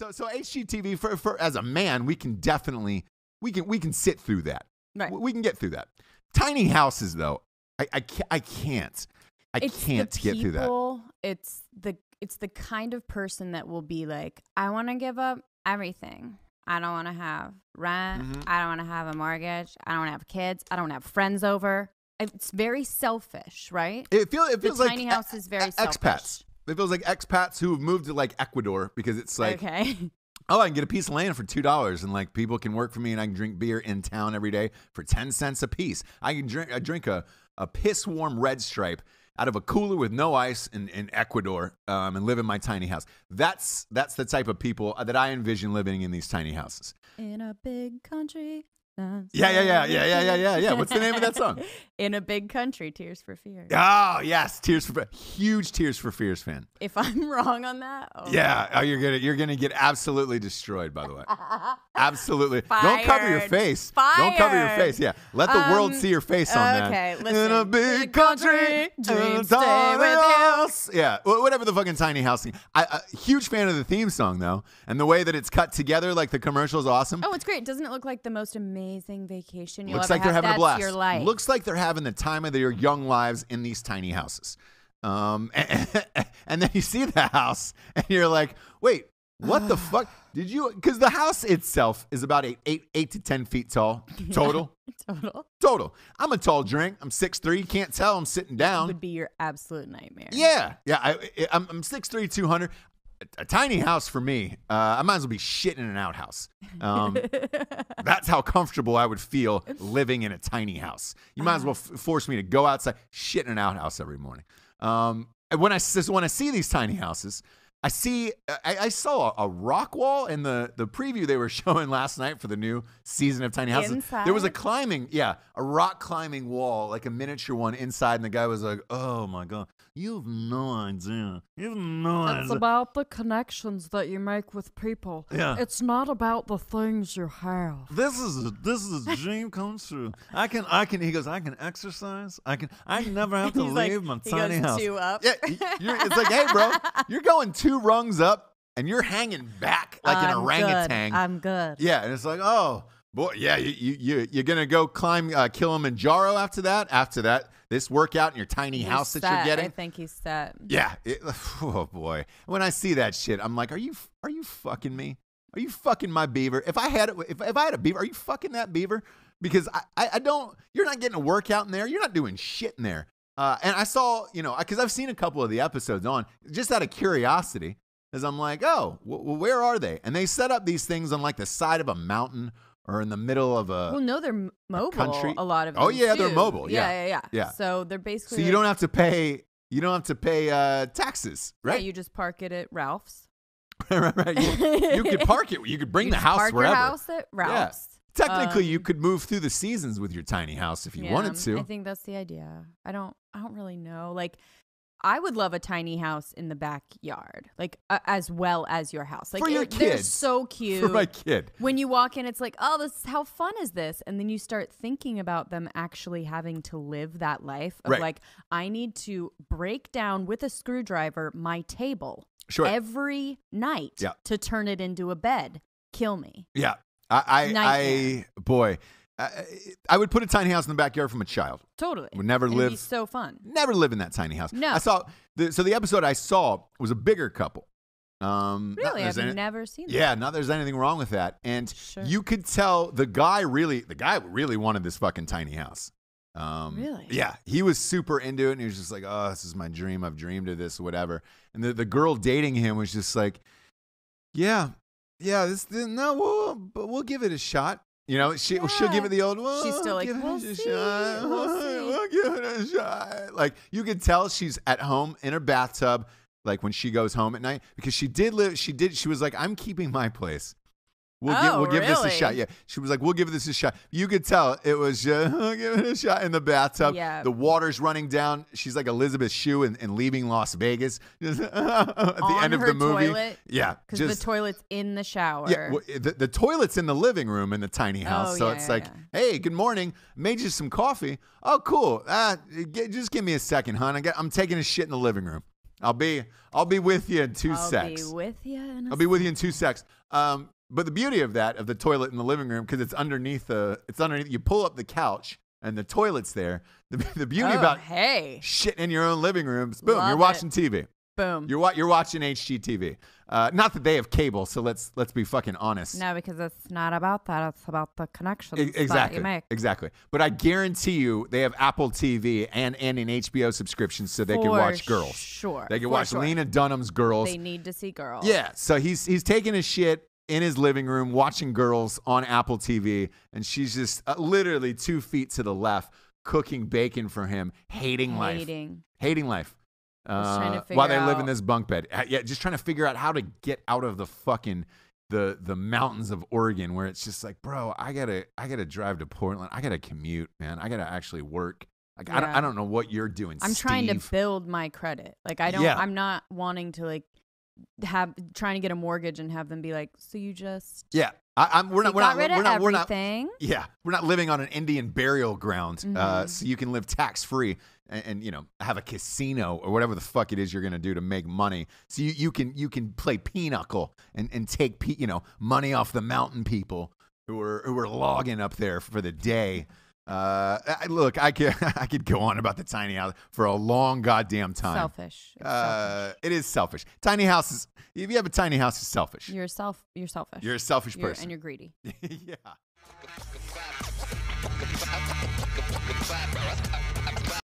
So so HGTV for, for as a man, we can definitely we can we can sit through that. Right. We can get through that. Tiny houses though, I I can't I can't, I it's can't people, get through that. It's the it's the kind of person that will be like, I want to give up everything. I don't want to have rent. Mm-hmm. I don't want to have a mortgage. I don't want to have kids. I don't want to have friends over. It's very selfish, right? It, feel, it feels the like tiny house is very expats. It feels like expats who have moved to like Ecuador because it's like, okay. oh, I can get a piece of land for $2 and like people can work for me and I can drink beer in town every day for 10 cents a piece. I can drink, I drink a, a piss warm red stripe out of a cooler with no ice in, in Ecuador um, and live in my tiny house. That's that's the type of people that I envision living in these tiny houses. In a big country, yeah, yeah, yeah, yeah, yeah, yeah, yeah, yeah. What's the name of that song? In a big country, Tears for Fears. Oh yes, Tears for huge Tears for Fears fan. If I'm wrong on that, oh yeah, oh, you're gonna you're gonna get absolutely destroyed. By the way, absolutely. Fired. Don't cover your face. Fired. Don't cover your face. Yeah, let the um, world see your face on okay, that. Okay, In a big country, dreams stay with you. Yeah, whatever the fucking tiny house thing. I, a huge fan of the theme song though, and the way that it's cut together, like the commercial is awesome. Oh, it's great. Doesn't it look like the most amazing vacation you'll Looks ever like they're have? having a That's blast. Your life. Looks like they're having the time of their young lives in these tiny houses. Um, and, and then you see the house, and you're like, wait, what the fuck? Did you? Because the house itself is about eight, eight, eight to ten feet tall total. total. Total. I'm a tall drink. I'm six three. Can't tell. I'm sitting down. Would be your absolute nightmare. Yeah, yeah. I, I'm, I'm six three, two hundred. A, a tiny house for me. Uh, I might as well be shitting in an outhouse. Um, that's how comfortable I would feel living in a tiny house. You might as well uh-huh. f- force me to go outside, shit in an outhouse every morning. Um, when I when I see these tiny houses, I see. Uh, I, I saw a, rock wall in the the preview they were showing last night for the new season of Tiny Houses. Inside. There was a climbing, yeah, a rock climbing wall, like a miniature one inside, and the guy was like, "Oh my god, you have no idea. You have no it's idea." It's about the connections that you make with people. Yeah, it's not about the things you have. This is a, this is a dream come true. I can I can. He goes, I can exercise. I can I never have to leave like, my tiny house. Two up. Yeah, it's like, hey, bro, you're going two two rungs up and you're hanging back like I'm an orangutan. Good. I'm good. Yeah, and it's like, oh boy, yeah, you you you're gonna go climb uh, Kilimanjaro after that. After that, this workout in your tiny he's house set. that you're getting. I think he's set. Yeah. It, oh boy, when I see that shit, I'm like, are you are you fucking me? Are you fucking my beaver? If I had it, if, if I had a beaver, are you fucking that beaver? Because I, I, I don't, you're not getting a workout in there. You're not doing shit in there. Uh, and I saw, you know, because I've seen a couple of the episodes on just out of curiosity, as I'm like, oh, w- where are they? And they set up these things on like the side of a mountain or in the middle of a. Well, no, they're mobile. A country. A lot of. Oh yeah, too. they're mobile. Yeah. yeah. yeah, yeah, yeah, So they're basically. So you like, don't have to pay. You don't have to pay uh, taxes, right? Yeah, you just park it at Ralph's. right, right. You, you could park it. You could bring you the house park wherever. Park your house at Ralph's. Yeah. Technically, um, you could move through the seasons with your tiny house if you yeah, wanted to. I think that's the idea. I don't. I don't really know. Like, I would love a tiny house in the backyard, like uh, as well as your house. Like, For your it, kids. they're so cute. For my kid. When you walk in, it's like, oh, this. How fun is this? And then you start thinking about them actually having to live that life of right. like, I need to break down with a screwdriver my table. Sure. Every night yeah. to turn it into a bed kill me. Yeah. I, I, I boy, I, I, would put a tiny house in the backyard from a child. Totally. Would never It'd live. so fun. Never live in that tiny house. No. I saw. The, so the episode I saw was a bigger couple. Um, really, I've any, never seen. That. Yeah, not there's anything wrong with that, and sure. you could tell the guy really, the guy really wanted this fucking tiny house. Um, really? Yeah, he was super into it, and he was just like, "Oh, this is my dream. I've dreamed of this, whatever." And the the girl dating him was just like, "Yeah, yeah, this, this no, we'll, but we'll give it a shot. You know, she yeah. she'll give it the old. Well, she's still like, give we'll it a see. shot. We'll, see. we'll give it a shot. Like you can tell she's at home in her bathtub, like when she goes home at night, because she did live. She did. She was like, I'm keeping my place. We'll, oh, give, we'll really? this a shot. Yeah. She was like, we'll give this a shot. You could tell it was just, give it a shot in the bathtub. Yeah. The water's running down. She's like Elizabeth Shue and, and leaving Las Vegas at the On end of the movie. Toilet, yeah. Because the toilet's in the shower. Yeah. the, the, toilet's in the living room in the tiny house. Oh, so yeah, it's yeah, like, yeah. hey, good morning. Made you some coffee. Oh, cool. Uh, just give me a second, hon. I I'm taking a shit in the living room. I'll be I'll be with you in 2 I'll secs. I'll be with you. In I'll be with you in two secs. Um, but the beauty of that, of the toilet in the living room, because it's underneath the, it's underneath. You pull up the couch, and the toilet's there. The, the beauty oh, about hey shit in your own living rooms. Boom, Love you're watching it. TV. Boom. You're you're watching HGTV. Uh, not that they have cable, so let's let's be fucking honest. No, because it's not about that. It's about the connection. E- exactly. Exactly. But I guarantee you, they have Apple TV and and an HBO subscription, so they For can watch girls. Sure. They can For watch sure. Lena Dunham's girls. They need to see girls. Yeah. So he's he's taking his shit in his living room watching girls on Apple TV, and she's just uh, literally two feet to the left cooking bacon for him, hating, life, hating life. Uh, while they live in this bunk bed, uh, yeah, just trying to figure out how to get out of the fucking the the mountains of Oregon, where it's just like, bro, I gotta I gotta drive to Portland, I gotta commute, man, I gotta actually work. Like yeah. I, don't, I don't know what you're doing. I'm Steve. trying to build my credit. Like I don't. Yeah. I'm not wanting to like have trying to get a mortgage and have them be like, so you just yeah. I, am we're, not we're, we're, not, we're not, we're not, yeah, we're not living on an Indian burial ground, uh, mm-hmm. uh, so you can live tax free and, and, you know have a casino or whatever the fuck it is you're gonna do to make money. So you, you can you can play pinochle and and take pe- you know money off the mountain people who are who are logging up there for the day. Uh, I, look, I could I could go on about the tiny house for a long goddamn time. Selfish. It's uh, selfish. It is selfish. Tiny houses. If you have a tiny house, it's selfish. You're self. You're selfish. You're a selfish you're, person, and you're greedy. yeah.